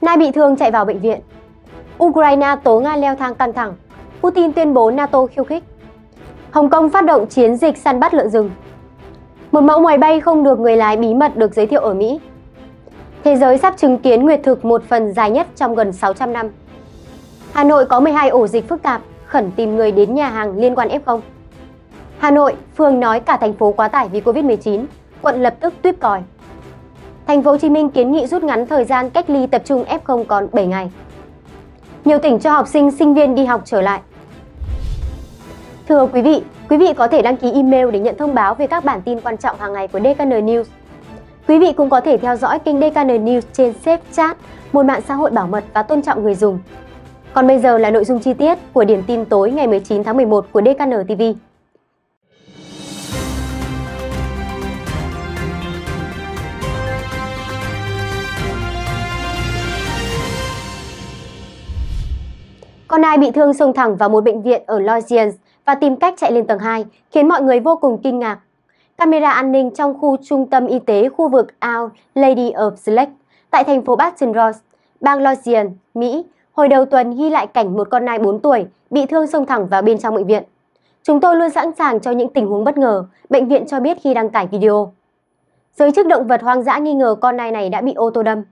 Nai bị thương chạy vào bệnh viện. Ukraine tố Nga leo thang căng thẳng. Putin tuyên bố NATO khiêu khích. Hồng Kông phát động chiến dịch săn bắt lợn rừng. Một mẫu máy bay không được người lái bí mật được giới thiệu ở Mỹ. Thế giới sắp chứng kiến nguyệt thực một phần dài nhất trong gần 600 năm. Hà Nội có 12 ổ dịch phức tạp, khẩn tìm người đến nhà hàng liên quan F0. Hà Nội, phường nói cả thành phố quá tải vì Covid-19, quận lập tức tuyết còi. Thành phố Hồ Chí Minh kiến nghị rút ngắn thời gian cách ly tập trung F0 còn 7 ngày. Nhiều tỉnh cho học sinh, sinh viên đi học trở lại. Thưa quý vị, quý vị có thể đăng ký email để nhận thông báo về các bản tin quan trọng hàng ngày của DKN News. Quý vị cũng có thể theo dõi kênh DKN News trên Safe Chat, một mạng xã hội bảo mật và tôn trọng người dùng. Còn bây giờ là nội dung chi tiết của điểm tin tối ngày 19 tháng 11 của DKN TV. Con ai bị thương xông thẳng vào một bệnh viện ở Loisiens và tìm cách chạy lên tầng 2, khiến mọi người vô cùng kinh ngạc. Camera an ninh trong khu trung tâm y tế khu vực Al Lady of Select tại thành phố Baton Rouge, bang Louisiana, Mỹ, hồi đầu tuần ghi lại cảnh một con nai 4 tuổi bị thương xông thẳng vào bên trong bệnh viện. Chúng tôi luôn sẵn sàng cho những tình huống bất ngờ, bệnh viện cho biết khi đăng tải video. Giới chức động vật hoang dã nghi ngờ con nai này đã bị ô tô đâm.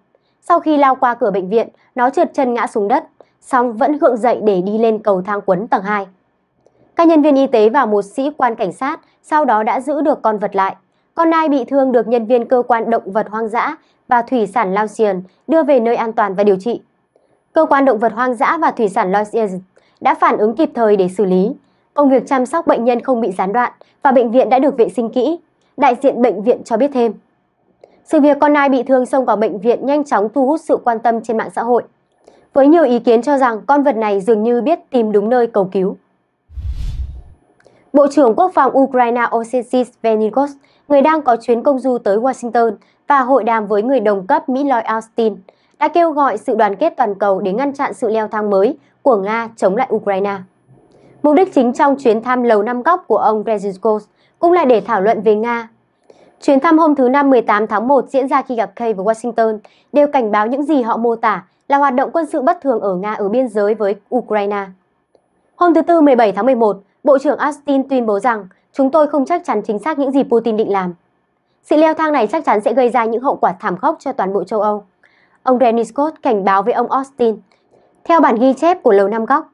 Sau khi lao qua cửa bệnh viện, nó trượt chân ngã xuống đất song vẫn gượng dậy để đi lên cầu thang quấn tầng 2. Các nhân viên y tế và một sĩ quan cảnh sát sau đó đã giữ được con vật lại. Con nai bị thương được nhân viên cơ quan động vật hoang dã và thủy sản Lao Xiền đưa về nơi an toàn và điều trị. Cơ quan động vật hoang dã và thủy sản Lao Xiền đã phản ứng kịp thời để xử lý. Công việc chăm sóc bệnh nhân không bị gián đoạn và bệnh viện đã được vệ sinh kỹ. Đại diện bệnh viện cho biết thêm. Sự việc con nai bị thương xông vào bệnh viện nhanh chóng thu hút sự quan tâm trên mạng xã hội với nhiều ý kiến cho rằng con vật này dường như biết tìm đúng nơi cầu cứu. Bộ trưởng Quốc phòng Ukraine Osesis Venigos, người đang có chuyến công du tới Washington và hội đàm với người đồng cấp Mỹ Lloyd Austin, đã kêu gọi sự đoàn kết toàn cầu để ngăn chặn sự leo thang mới của Nga chống lại Ukraine. Mục đích chính trong chuyến thăm lầu năm góc của ông Brzezinski cũng là để thảo luận về Nga. Chuyến thăm hôm thứ Năm 18 tháng 1 diễn ra khi gặp Kay và Washington đều cảnh báo những gì họ mô tả là hoạt động quân sự bất thường ở Nga ở biên giới với Ukraine. Hôm thứ Tư 17 tháng 11, Bộ trưởng Austin tuyên bố rằng chúng tôi không chắc chắn chính xác những gì Putin định làm. Sự leo thang này chắc chắn sẽ gây ra những hậu quả thảm khốc cho toàn bộ châu Âu. Ông Dennis Scott cảnh báo với ông Austin, theo bản ghi chép của Lầu Năm Góc.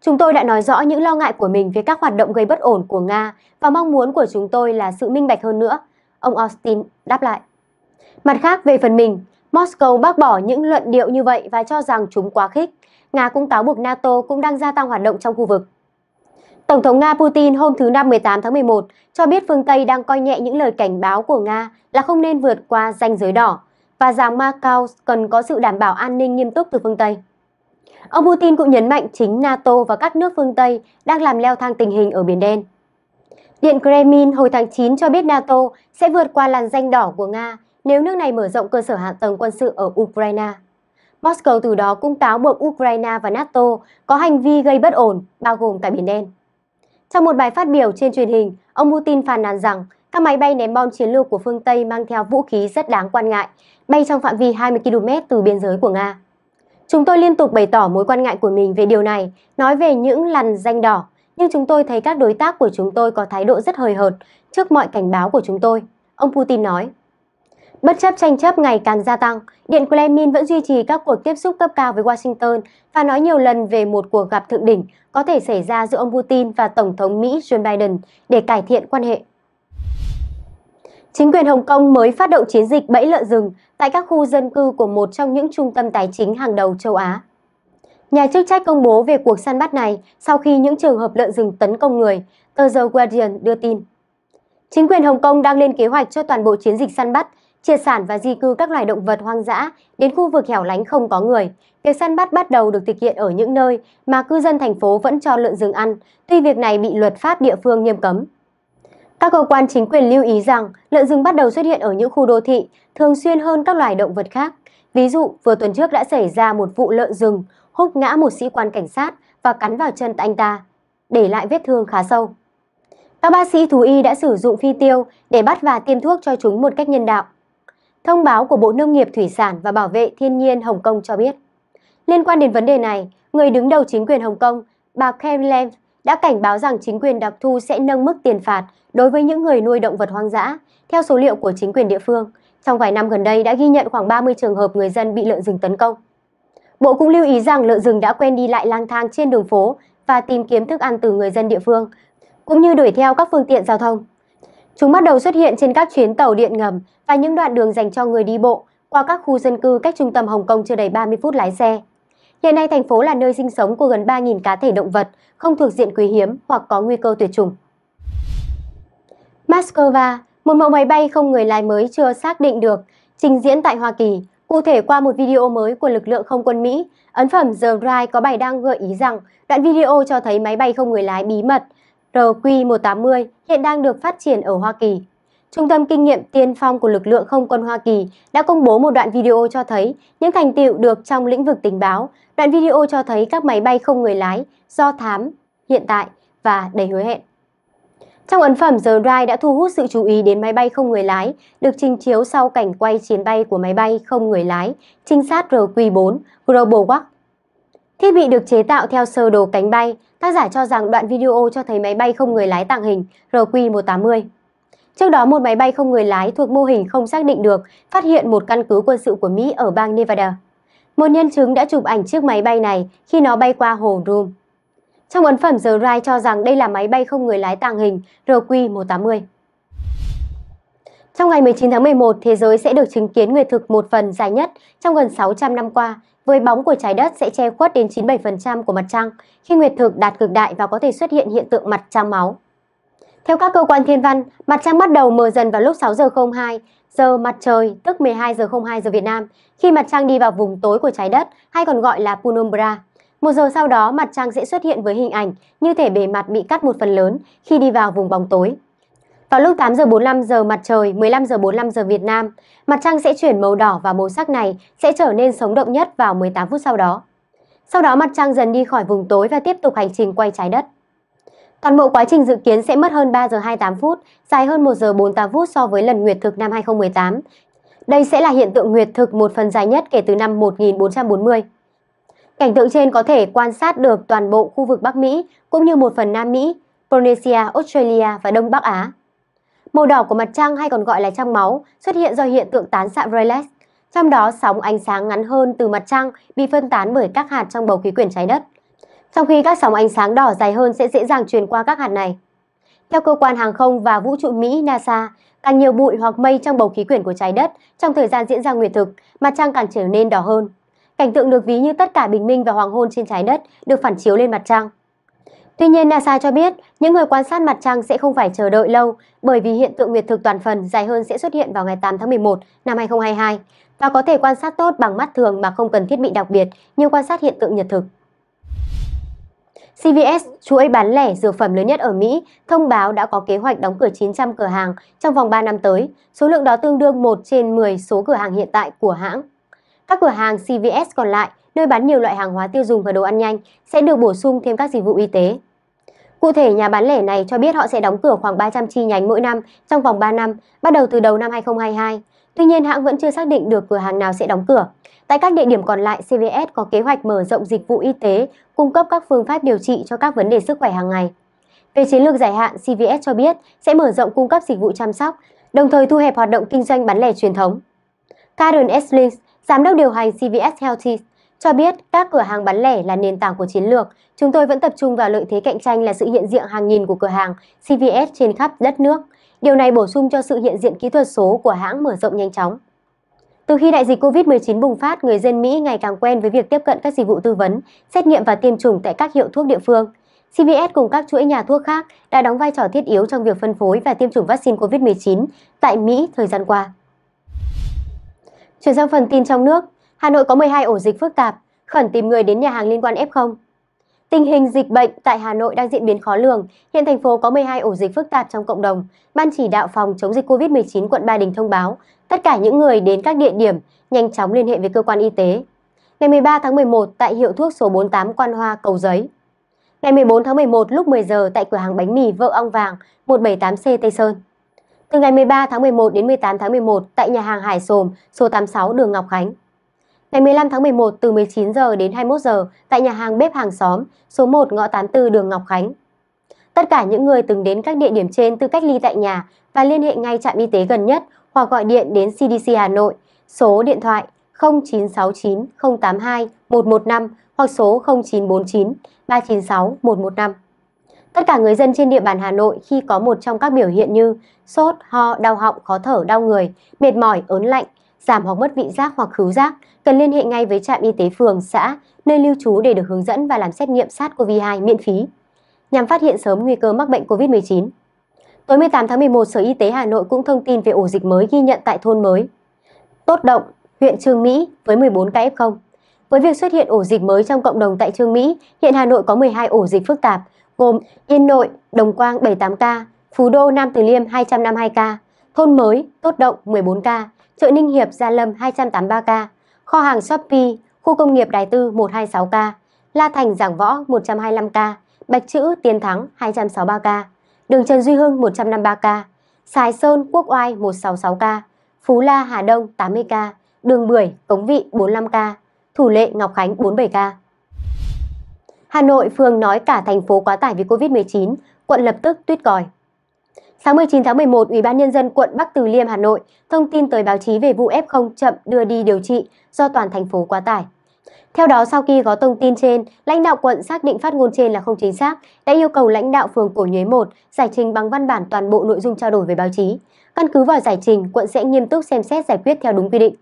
Chúng tôi đã nói rõ những lo ngại của mình về các hoạt động gây bất ổn của Nga và mong muốn của chúng tôi là sự minh bạch hơn nữa, ông Austin đáp lại. Mặt khác, về phần mình, Moscow bác bỏ những luận điệu như vậy và cho rằng chúng quá khích. Nga cũng cáo buộc NATO cũng đang gia tăng hoạt động trong khu vực. Tổng thống Nga Putin hôm thứ Năm 18 tháng 11 cho biết phương Tây đang coi nhẹ những lời cảnh báo của Nga là không nên vượt qua ranh giới đỏ và rằng Macau cần có sự đảm bảo an ninh nghiêm túc từ phương Tây. Ông Putin cũng nhấn mạnh chính NATO và các nước phương Tây đang làm leo thang tình hình ở Biển Đen. Điện Kremlin hồi tháng 9 cho biết NATO sẽ vượt qua làn danh đỏ của Nga nếu nước này mở rộng cơ sở hạ tầng quân sự ở Ukraine. Moscow từ đó cũng cáo buộc Ukraine và NATO có hành vi gây bất ổn, bao gồm cả Biển Đen. Trong một bài phát biểu trên truyền hình, ông Putin phàn nàn rằng các máy bay ném bom chiến lược của phương Tây mang theo vũ khí rất đáng quan ngại, bay trong phạm vi 20 km từ biên giới của Nga. Chúng tôi liên tục bày tỏ mối quan ngại của mình về điều này, nói về những lằn danh đỏ, nhưng chúng tôi thấy các đối tác của chúng tôi có thái độ rất hời hợt trước mọi cảnh báo của chúng tôi, ông Putin nói. Bất chấp tranh chấp ngày càng gia tăng, Điện Kremlin vẫn duy trì các cuộc tiếp xúc cấp cao với Washington và nói nhiều lần về một cuộc gặp thượng đỉnh có thể xảy ra giữa ông Putin và Tổng thống Mỹ Joe Biden để cải thiện quan hệ. Chính quyền Hồng Kông mới phát động chiến dịch bẫy lợn rừng tại các khu dân cư của một trong những trung tâm tài chính hàng đầu châu Á. Nhà chức trách công bố về cuộc săn bắt này sau khi những trường hợp lợn rừng tấn công người, tờ The Guardian đưa tin. Chính quyền Hồng Kông đang lên kế hoạch cho toàn bộ chiến dịch săn bắt triệt sản và di cư các loài động vật hoang dã đến khu vực hẻo lánh không có người. Việc săn bắt bắt đầu được thực hiện ở những nơi mà cư dân thành phố vẫn cho lợn rừng ăn, tuy việc này bị luật pháp địa phương nghiêm cấm. Các cơ quan chính quyền lưu ý rằng lợn rừng bắt đầu xuất hiện ở những khu đô thị, thường xuyên hơn các loài động vật khác. Ví dụ, vừa tuần trước đã xảy ra một vụ lợn rừng húc ngã một sĩ quan cảnh sát và cắn vào chân anh ta, để lại vết thương khá sâu. Các bác sĩ thú y đã sử dụng phi tiêu để bắt và tiêm thuốc cho chúng một cách nhân đạo. Thông báo của Bộ Nông nghiệp Thủy sản và Bảo vệ Thiên nhiên Hồng Kông cho biết. Liên quan đến vấn đề này, người đứng đầu chính quyền Hồng Kông, bà Carrie Lam, đã cảnh báo rằng chính quyền đặc thu sẽ nâng mức tiền phạt đối với những người nuôi động vật hoang dã, theo số liệu của chính quyền địa phương. Trong vài năm gần đây đã ghi nhận khoảng 30 trường hợp người dân bị lợn rừng tấn công. Bộ cũng lưu ý rằng lợn rừng đã quen đi lại lang thang trên đường phố và tìm kiếm thức ăn từ người dân địa phương, cũng như đuổi theo các phương tiện giao thông. Chúng bắt đầu xuất hiện trên các chuyến tàu điện ngầm và những đoạn đường dành cho người đi bộ qua các khu dân cư cách trung tâm Hồng Kông chưa đầy 30 phút lái xe. Hiện nay, thành phố là nơi sinh sống của gần 3.000 cá thể động vật không thuộc diện quý hiếm hoặc có nguy cơ tuyệt chủng. Moscow, một mẫu máy bay không người lái mới chưa xác định được, trình diễn tại Hoa Kỳ, cụ thể qua một video mới của lực lượng không quân Mỹ. Ấn phẩm The Drive có bài đăng gợi ý rằng đoạn video cho thấy máy bay không người lái bí mật RQ-180 hiện đang được phát triển ở Hoa Kỳ. Trung tâm kinh nghiệm tiên phong của lực lượng không quân Hoa Kỳ đã công bố một đoạn video cho thấy những thành tựu được trong lĩnh vực tình báo. Đoạn video cho thấy các máy bay không người lái do thám, hiện tại và đầy hứa hẹn. Trong ấn phẩm The Ride đã thu hút sự chú ý đến máy bay không người lái, được trình chiếu sau cảnh quay chiến bay của máy bay không người lái, trinh sát RQ-4 Global Watch. Thiết bị được chế tạo theo sơ đồ cánh bay, Tác giả cho rằng đoạn video cho thấy máy bay không người lái tàng hình RQ-180. Trước đó, một máy bay không người lái thuộc mô hình không xác định được phát hiện một căn cứ quân sự của Mỹ ở bang Nevada. Một nhân chứng đã chụp ảnh chiếc máy bay này khi nó bay qua hồ Rome. Trong ấn phẩm The Rai cho rằng đây là máy bay không người lái tàng hình RQ-180. Trong ngày 19 tháng 11, thế giới sẽ được chứng kiến người thực một phần dài nhất trong gần 600 năm qua với bóng của trái đất sẽ che khuất đến 97% của mặt trăng khi nguyệt thực đạt cực đại và có thể xuất hiện hiện tượng mặt trăng máu. Theo các cơ quan thiên văn, mặt trăng bắt đầu mờ dần vào lúc 6 giờ 02 giờ mặt trời tức 12 giờ 02 giờ Việt Nam khi mặt trăng đi vào vùng tối của trái đất hay còn gọi là penumbra. Một giờ sau đó mặt trăng sẽ xuất hiện với hình ảnh như thể bề mặt bị cắt một phần lớn khi đi vào vùng bóng tối. Vào lúc 8 giờ 45 giờ mặt trời, 15 giờ 45 giờ Việt Nam, mặt trăng sẽ chuyển màu đỏ và màu sắc này sẽ trở nên sống động nhất vào 18 phút sau đó. Sau đó mặt trăng dần đi khỏi vùng tối và tiếp tục hành trình quay trái đất. Toàn bộ quá trình dự kiến sẽ mất hơn 3 giờ 28 phút, dài hơn 1 giờ 48 phút so với lần nguyệt thực năm 2018. Đây sẽ là hiện tượng nguyệt thực một phần dài nhất kể từ năm 1440. Cảnh tượng trên có thể quan sát được toàn bộ khu vực Bắc Mỹ cũng như một phần Nam Mỹ, Polynesia, Australia và Đông Bắc Á. Màu đỏ của mặt trăng hay còn gọi là trăng máu xuất hiện do hiện tượng tán xạ Rayleigh, trong đó sóng ánh sáng ngắn hơn từ mặt trăng bị phân tán bởi các hạt trong bầu khí quyển trái đất, trong khi các sóng ánh sáng đỏ dài hơn sẽ dễ dàng truyền qua các hạt này. Theo cơ quan hàng không và vũ trụ Mỹ NASA, càng nhiều bụi hoặc mây trong bầu khí quyển của trái đất trong thời gian diễn ra nguyệt thực, mặt trăng càng trở nên đỏ hơn. Cảnh tượng được ví như tất cả bình minh và hoàng hôn trên trái đất được phản chiếu lên mặt trăng. Tuy nhiên, NASA cho biết những người quan sát mặt trăng sẽ không phải chờ đợi lâu bởi vì hiện tượng nguyệt thực toàn phần dài hơn sẽ xuất hiện vào ngày 8 tháng 11 năm 2022 và có thể quan sát tốt bằng mắt thường mà không cần thiết bị đặc biệt như quan sát hiện tượng nhật thực. CVS, chuỗi bán lẻ dược phẩm lớn nhất ở Mỹ, thông báo đã có kế hoạch đóng cửa 900 cửa hàng trong vòng 3 năm tới. Số lượng đó tương đương 1 trên 10 số cửa hàng hiện tại của hãng. Các cửa hàng CVS còn lại, nơi bán nhiều loại hàng hóa tiêu dùng và đồ ăn nhanh, sẽ được bổ sung thêm các dịch vụ y tế. Cụ thể, nhà bán lẻ này cho biết họ sẽ đóng cửa khoảng 300 chi nhánh mỗi năm trong vòng 3 năm, bắt đầu từ đầu năm 2022. Tuy nhiên, hãng vẫn chưa xác định được cửa hàng nào sẽ đóng cửa. Tại các địa điểm còn lại, CVS có kế hoạch mở rộng dịch vụ y tế, cung cấp các phương pháp điều trị cho các vấn đề sức khỏe hàng ngày. Về chiến lược dài hạn, CVS cho biết sẽ mở rộng cung cấp dịch vụ chăm sóc, đồng thời thu hẹp hoạt động kinh doanh bán lẻ truyền thống. Karen Eslings, giám đốc điều hành CVS Healthy, cho biết các cửa hàng bán lẻ là nền tảng của chiến lược, chúng tôi vẫn tập trung vào lợi thế cạnh tranh là sự hiện diện hàng nghìn của cửa hàng CVS trên khắp đất nước. Điều này bổ sung cho sự hiện diện kỹ thuật số của hãng mở rộng nhanh chóng. Từ khi đại dịch COVID-19 bùng phát, người dân Mỹ ngày càng quen với việc tiếp cận các dịch vụ tư vấn, xét nghiệm và tiêm chủng tại các hiệu thuốc địa phương. CVS cùng các chuỗi nhà thuốc khác đã đóng vai trò thiết yếu trong việc phân phối và tiêm chủng vaccine COVID-19 tại Mỹ thời gian qua. Chuyển sang phần tin trong nước, Hà Nội có 12 ổ dịch phức tạp, khẩn tìm người đến nhà hàng liên quan F0. Tình hình dịch bệnh tại Hà Nội đang diễn biến khó lường. Hiện thành phố có 12 ổ dịch phức tạp trong cộng đồng. Ban chỉ đạo phòng chống dịch COVID-19 quận Ba Đình thông báo tất cả những người đến các địa điểm nhanh chóng liên hệ với cơ quan y tế. Ngày 13 tháng 11 tại hiệu thuốc số 48 Quan Hoa, Cầu Giấy. Ngày 14 tháng 11 lúc 10 giờ tại cửa hàng bánh mì Vợ Ong Vàng 178C Tây Sơn. Từ ngày 13 tháng 11 đến 18 tháng 11 tại nhà hàng Hải Sồm số 86 đường Ngọc Khánh. Ngày 15 tháng 11 từ 19 giờ đến 21 giờ tại nhà hàng bếp hàng xóm, số 1 ngõ 84 đường Ngọc Khánh. Tất cả những người từng đến các địa điểm trên tự cách ly tại nhà và liên hệ ngay trạm y tế gần nhất hoặc gọi điện đến CDC Hà Nội, số điện thoại 0969 082 115 hoặc số 0949 396 115. Tất cả người dân trên địa bàn Hà Nội khi có một trong các biểu hiện như sốt, ho, đau họng, khó thở, đau người, mệt mỏi, ớn lạnh, giảm hoặc mất vị giác hoặc khứu giác, cần liên hệ ngay với trạm y tế phường, xã, nơi lưu trú để được hướng dẫn và làm xét nghiệm SARS-CoV-2 miễn phí, nhằm phát hiện sớm nguy cơ mắc bệnh COVID-19. Tối 18 tháng 11, Sở Y tế Hà Nội cũng thông tin về ổ dịch mới ghi nhận tại thôn mới. Tốt Động, huyện Trương Mỹ với 14 ca F0. Với việc xuất hiện ổ dịch mới trong cộng đồng tại Trương Mỹ, hiện Hà Nội có 12 ổ dịch phức tạp, gồm Yên Nội, Đồng Quang 78 ca, Phú Đô Nam Từ Liêm 252 ca, Thôn Mới, Tốt Động 14 ca, chợ Ninh Hiệp Gia Lâm 283 ca, kho hàng Shopee, khu công nghiệp Đài Tư 126 ca, La Thành Giảng Võ 125 ca, Bạch Chữ Tiến Thắng 263 ca, đường Trần Duy Hưng 153 ca, Sài Sơn Quốc Oai 166 ca, Phú La Hà Đông 80 ca, đường Bưởi Cống Vị 45 ca, Thủ Lệ Ngọc Khánh 47 ca. Hà Nội phường nói cả thành phố quá tải vì Covid-19, quận lập tức tuyết còi. Sáng 19 tháng 11, Ủy ban nhân dân quận Bắc Từ Liêm, Hà Nội thông tin tới báo chí về vụ F0 chậm đưa đi điều trị do toàn thành phố quá tải. Theo đó, sau khi có thông tin trên, lãnh đạo quận xác định phát ngôn trên là không chính xác, đã yêu cầu lãnh đạo phường Cổ Nhuế 1 giải trình bằng văn bản toàn bộ nội dung trao đổi với báo chí. Căn cứ vào giải trình, quận sẽ nghiêm túc xem xét giải quyết theo đúng quy định.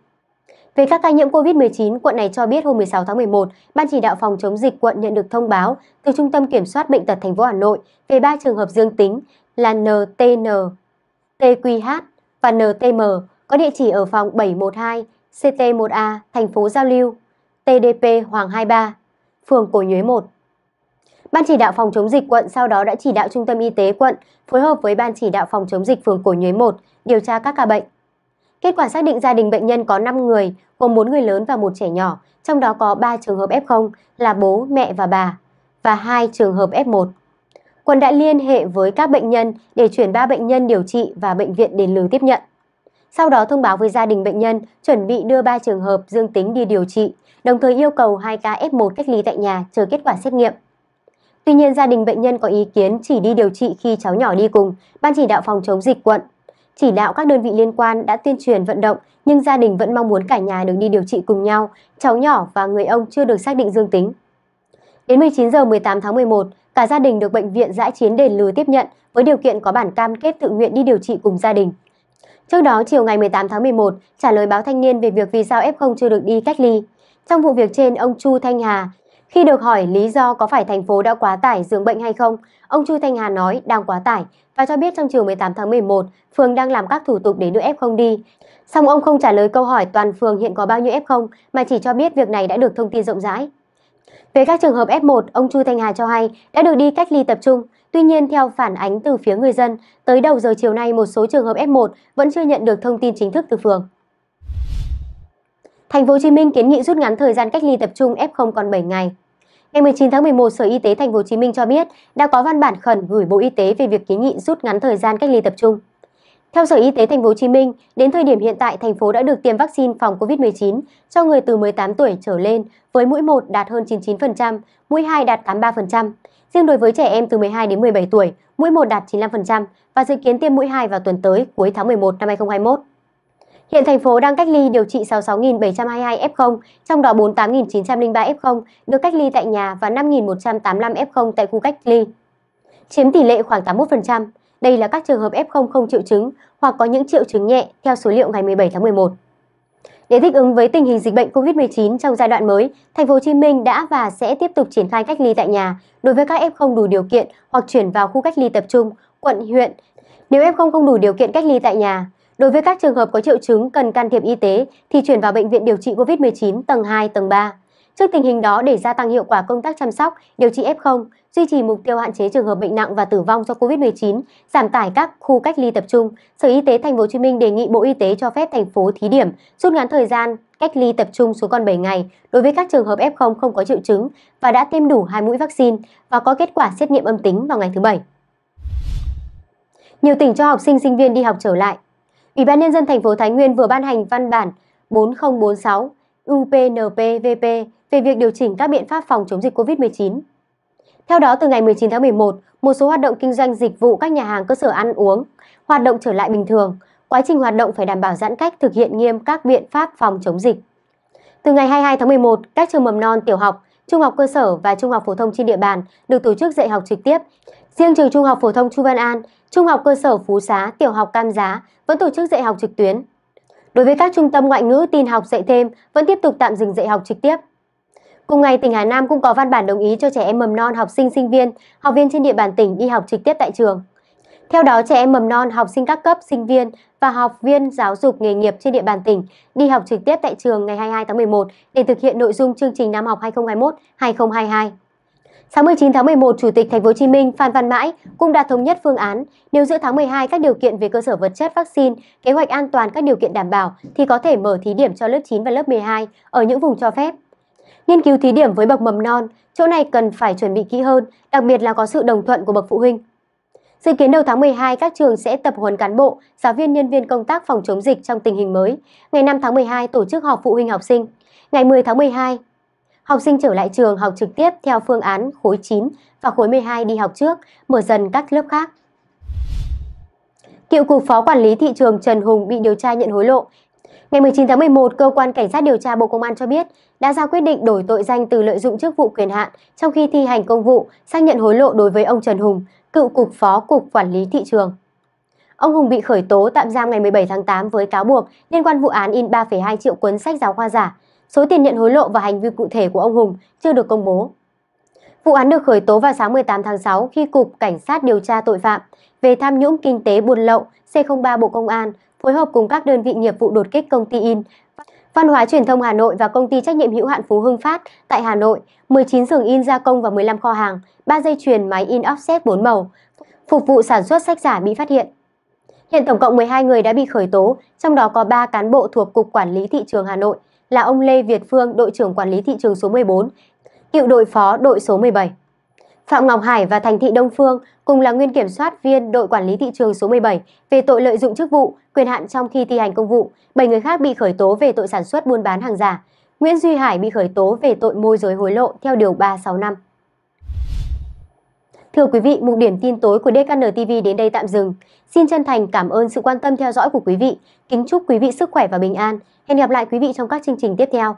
Về các ca nhiễm COVID-19, quận này cho biết hôm 16 tháng 11, Ban chỉ đạo phòng chống dịch quận nhận được thông báo từ Trung tâm Kiểm soát Bệnh tật thành phố Hà Nội về 3 trường hợp dương tính là NTN, TQH và NTM có địa chỉ ở phòng 712 CT1A, thành phố Giao Lưu, TDP Hoàng 23, phường Cổ Nhuế 1. Ban chỉ đạo phòng chống dịch quận sau đó đã chỉ đạo Trung tâm Y tế quận phối hợp với Ban chỉ đạo phòng chống dịch phường Cổ Nhuế 1 điều tra các ca bệnh. Kết quả xác định gia đình bệnh nhân có 5 người, gồm 4 người lớn và một trẻ nhỏ, trong đó có 3 trường hợp F0 là bố, mẹ và bà, và 2 trường hợp F1. Quận đã liên hệ với các bệnh nhân để chuyển 3 bệnh nhân điều trị và bệnh viện đền lừ tiếp nhận. Sau đó thông báo với gia đình bệnh nhân chuẩn bị đưa 3 trường hợp dương tính đi điều trị, đồng thời yêu cầu 2 ca F1 cách ly tại nhà chờ kết quả xét nghiệm. Tuy nhiên, gia đình bệnh nhân có ý kiến chỉ đi điều trị khi cháu nhỏ đi cùng, Ban chỉ đạo phòng chống dịch quận chỉ đạo các đơn vị liên quan đã tuyên truyền vận động nhưng gia đình vẫn mong muốn cả nhà được đi điều trị cùng nhau, cháu nhỏ và người ông chưa được xác định dương tính. Đến 19 giờ 18 tháng 11, cả gia đình được bệnh viện giãi chiến đền lừa tiếp nhận với điều kiện có bản cam kết tự nguyện đi điều trị cùng gia đình. Trước đó, chiều ngày 18 tháng 11, trả lời báo thanh niên về việc vì sao F0 chưa được đi cách ly. Trong vụ việc trên, ông Chu Thanh Hà, khi được hỏi lý do có phải thành phố đã quá tải giường bệnh hay không, ông Chu Thanh Hà nói đang quá tải và cho biết trong chiều 18 tháng 11, phường đang làm các thủ tục để đưa F0 đi. Song ông không trả lời câu hỏi toàn phường hiện có bao nhiêu F0 mà chỉ cho biết việc này đã được thông tin rộng rãi. Về các trường hợp F1, ông Chu Thanh Hà cho hay đã được đi cách ly tập trung. Tuy nhiên, theo phản ánh từ phía người dân, tới đầu giờ chiều nay một số trường hợp F1 vẫn chưa nhận được thông tin chính thức từ phường. Thành phố Hồ Chí Minh kiến nghị rút ngắn thời gian cách ly tập trung F0 còn 7 ngày. Ngày 19 tháng 11, Sở Y tế Thành phố Hồ Chí Minh cho biết đã có văn bản khẩn gửi Bộ Y tế về việc kiến nghị rút ngắn thời gian cách ly tập trung. Theo Sở Y tế Thành phố Hồ Chí Minh, đến thời điểm hiện tại, thành phố đã được tiêm vaccine phòng COVID-19 cho người từ 18 tuổi trở lên với mũi 1 đạt hơn 99%, mũi 2 đạt 83%. Riêng đối với trẻ em từ 12 đến 17 tuổi, mũi 1 đạt 95% và dự kiến tiêm mũi 2 vào tuần tới cuối tháng 11 năm 2021. Hiện thành phố đang cách ly điều trị 66.722 F0, trong đó 48.903 F0 được cách ly tại nhà và 5.185 F0 tại khu cách ly, chiếm tỷ lệ khoảng 81%. Đây là các trường hợp F0 không triệu chứng hoặc có những triệu chứng nhẹ theo số liệu ngày 17 tháng 11. Để thích ứng với tình hình dịch bệnh COVID-19 trong giai đoạn mới, thành phố Hồ Chí Minh đã và sẽ tiếp tục triển khai cách ly tại nhà đối với các F0 đủ điều kiện hoặc chuyển vào khu cách ly tập trung, quận, huyện. Nếu F0 không đủ điều kiện cách ly tại nhà, Đối với các trường hợp có triệu chứng cần can thiệp y tế thì chuyển vào bệnh viện điều trị COVID-19 tầng 2, tầng 3. Trước tình hình đó để gia tăng hiệu quả công tác chăm sóc, điều trị F0, duy trì mục tiêu hạn chế trường hợp bệnh nặng và tử vong do COVID-19, giảm tải các khu cách ly tập trung, Sở Y tế Thành phố Hồ Chí Minh đề nghị Bộ Y tế cho phép thành phố thí điểm rút ngắn thời gian cách ly tập trung xuống còn 7 ngày đối với các trường hợp F0 không có triệu chứng và đã tiêm đủ 2 mũi vaccine và có kết quả xét nghiệm âm tính vào ngày thứ Bảy. Nhiều tỉnh cho học sinh sinh viên đi học trở lại, Ủy ban nhân dân thành phố Thái Nguyên vừa ban hành văn bản 4046 UPNPVP về việc điều chỉnh các biện pháp phòng chống dịch COVID-19. Theo đó, từ ngày 19 tháng 11, một số hoạt động kinh doanh dịch vụ các nhà hàng cơ sở ăn uống hoạt động trở lại bình thường. Quá trình hoạt động phải đảm bảo giãn cách thực hiện nghiêm các biện pháp phòng chống dịch. Từ ngày 22 tháng 11, các trường mầm non, tiểu học, trung học cơ sở và trung học phổ thông trên địa bàn được tổ chức dạy học trực tiếp Riêng trường Trung học phổ thông Chu Văn An, Trung học cơ sở Phú Xá, Tiểu học Cam Giá vẫn tổ chức dạy học trực tuyến. Đối với các trung tâm ngoại ngữ tin học dạy thêm vẫn tiếp tục tạm dừng dạy học trực tiếp. Cùng ngày, tỉnh Hà Nam cũng có văn bản đồng ý cho trẻ em mầm non, học sinh, sinh viên, học viên trên địa bàn tỉnh đi học trực tiếp tại trường. Theo đó, trẻ em mầm non, học sinh các cấp, sinh viên và học viên giáo dục nghề nghiệp trên địa bàn tỉnh đi học trực tiếp tại trường ngày 22 tháng 11 để thực hiện nội dung chương trình năm học 2021-2022. Sáng 19 tháng 11, Chủ tịch Thành phố Hồ Chí Minh Phan Văn Mãi cũng đã thống nhất phương án nếu giữa tháng 12 các điều kiện về cơ sở vật chất, vaccine, kế hoạch an toàn các điều kiện đảm bảo thì có thể mở thí điểm cho lớp 9 và lớp 12 ở những vùng cho phép. Nghiên cứu thí điểm với bậc mầm non, chỗ này cần phải chuẩn bị kỹ hơn, đặc biệt là có sự đồng thuận của bậc phụ huynh. Dự kiến đầu tháng 12, các trường sẽ tập huấn cán bộ, giáo viên nhân viên công tác phòng chống dịch trong tình hình mới. Ngày 5 tháng 12 tổ chức họp phụ huynh học sinh. Ngày 10 tháng 12, học sinh trở lại trường học trực tiếp theo phương án khối 9 và khối 12 đi học trước, mở dần các lớp khác. Cựu Cục Phó Quản lý Thị trường Trần Hùng bị điều tra nhận hối lộ. Ngày 19 tháng 11, Cơ quan Cảnh sát điều tra Bộ Công an cho biết đã ra quyết định đổi tội danh từ lợi dụng chức vụ quyền hạn trong khi thi hành công vụ sang nhận hối lộ đối với ông Trần Hùng, cựu Cục Phó Cục Quản lý Thị trường. Ông Hùng bị khởi tố tạm giam ngày 17 tháng 8 với cáo buộc liên quan vụ án in 3,2 triệu cuốn sách giáo khoa giả Số tiền nhận hối lộ và hành vi cụ thể của ông Hùng chưa được công bố. Vụ án được khởi tố vào sáng 18 tháng 6 khi Cục Cảnh sát điều tra tội phạm về tham nhũng kinh tế buôn lậu C03 Bộ Công an phối hợp cùng các đơn vị nghiệp vụ đột kích công ty in Văn hóa truyền thông Hà Nội và công ty trách nhiệm hữu hạn Phú Hưng Phát tại Hà Nội, 19 xưởng in gia công và 15 kho hàng, 3 dây chuyền máy in offset 4 màu, phục vụ sản xuất sách giả bị phát hiện. Hiện tổng cộng 12 người đã bị khởi tố, trong đó có 3 cán bộ thuộc Cục Quản lý Thị trường Hà Nội, là ông Lê Việt Phương, đội trưởng quản lý thị trường số 14, cựu đội phó đội số 17. Phạm Ngọc Hải và Thành thị Đông Phương cùng là nguyên kiểm soát viên đội quản lý thị trường số 17 về tội lợi dụng chức vụ, quyền hạn trong khi thi hành công vụ. 7 người khác bị khởi tố về tội sản xuất buôn bán hàng giả. Nguyễn Duy Hải bị khởi tố về tội môi giới hối lộ theo điều 365. Thưa quý vị, mục điểm tin tối của DKN TV đến đây tạm dừng. Xin chân thành cảm ơn sự quan tâm theo dõi của quý vị. Kính chúc quý vị sức khỏe và bình an. Hẹn gặp lại quý vị trong các chương trình tiếp theo.